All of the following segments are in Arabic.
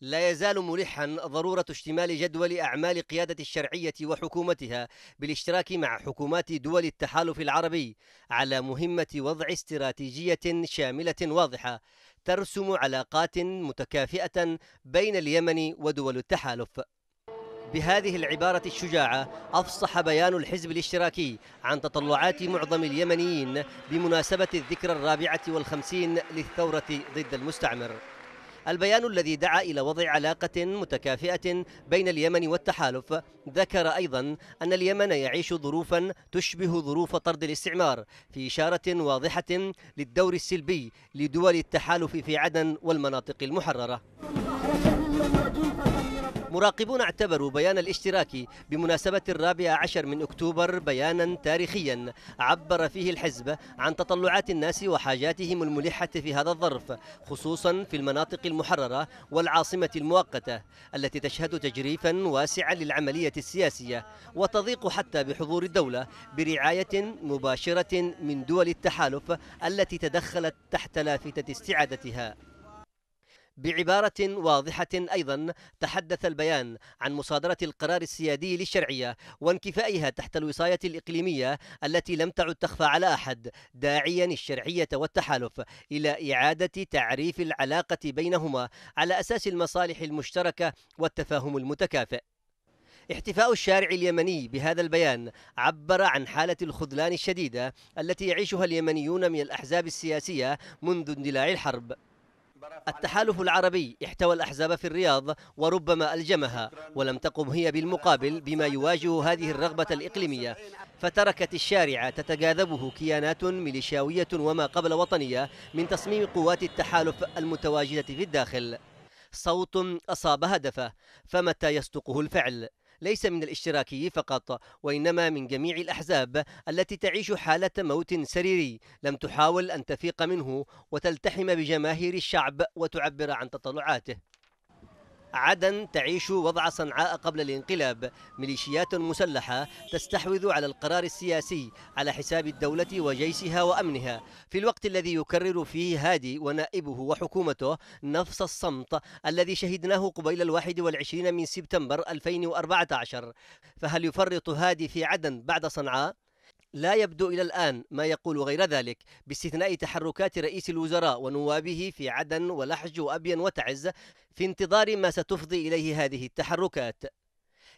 لا يزال ملحا ضرورة اشتمال جدول أعمال قيادة الشرعية وحكومتها بالاشتراك مع حكومات دول التحالف العربي على مهمة وضع استراتيجية شاملة واضحة ترسم علاقات متكافئة بين اليمن ودول التحالف. بهذه العبارة الشجاعة أفصح بيان الحزب الاشتراكي عن تطلعات معظم اليمنيين بمناسبة الذكرى الرابعة والخمسين للثورة ضد المستعمر البيان الذي دعا إلى وضع علاقة متكافئة بين اليمن والتحالف ذكر أيضا أن اليمن يعيش ظروفا تشبه ظروف طرد الاستعمار في إشارة واضحة للدور السلبي لدول التحالف في عدن والمناطق المحررة مراقبون اعتبروا بيان الاشتراك بمناسبة الرابع عشر من أكتوبر بيانا تاريخيا عبر فيه الحزب عن تطلعات الناس وحاجاتهم الملحة في هذا الظرف خصوصا في المناطق المحررة والعاصمة المؤقتة التي تشهد تجريفا واسعا للعملية السياسية وتضيق حتى بحضور الدولة برعاية مباشرة من دول التحالف التي تدخلت تحت لافتة استعادتها بعبارة واضحة أيضا تحدث البيان عن مصادرة القرار السيادي للشرعية وانكفائها تحت الوصاية الإقليمية التي لم تعد تخفى على أحد داعيا الشرعية والتحالف إلى إعادة تعريف العلاقة بينهما على أساس المصالح المشتركة والتفاهم المتكافئ احتفاء الشارع اليمني بهذا البيان عبر عن حالة الخذلان الشديدة التي يعيشها اليمنيون من الأحزاب السياسية منذ اندلاع الحرب التحالف العربي احتوى الأحزاب في الرياض وربما ألجمها ولم تقم هي بالمقابل بما يواجه هذه الرغبة الإقليمية فتركت الشارع تتجاذبه كيانات ميليشياوية وما قبل وطنية من تصميم قوات التحالف المتواجدة في الداخل صوت أصاب هدفه فمتى يصدقه الفعل ليس من الاشتراكي فقط وإنما من جميع الأحزاب التي تعيش حالة موت سريري لم تحاول أن تفيق منه وتلتحم بجماهير الشعب وتعبر عن تطلعاته عدن تعيش وضع صنعاء قبل الانقلاب ميليشيات مسلحة تستحوذ على القرار السياسي على حساب الدولة وجيشها وأمنها في الوقت الذي يكرر فيه هادي ونائبه وحكومته نفس الصمت الذي شهدناه قبيل الواحد والعشرين من سبتمبر 2014 فهل يفرط هادي في عدن بعد صنعاء؟ لا يبدو إلى الآن ما يقول غير ذلك باستثناء تحركات رئيس الوزراء ونوابه في عدن ولحج وأبين وتعز في انتظار ما ستفضي إليه هذه التحركات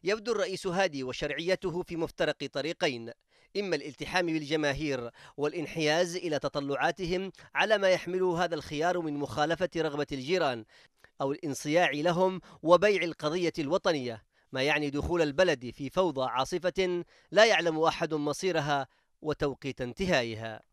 يبدو الرئيس هادي وشرعيته في مفترق طريقين إما الالتحام بالجماهير والانحياز إلى تطلعاتهم على ما يحمله هذا الخيار من مخالفة رغبة الجيران أو الانصياع لهم وبيع القضية الوطنية ما يعني دخول البلد في فوضى عاصفة لا يعلم أحد مصيرها وتوقيت انتهائها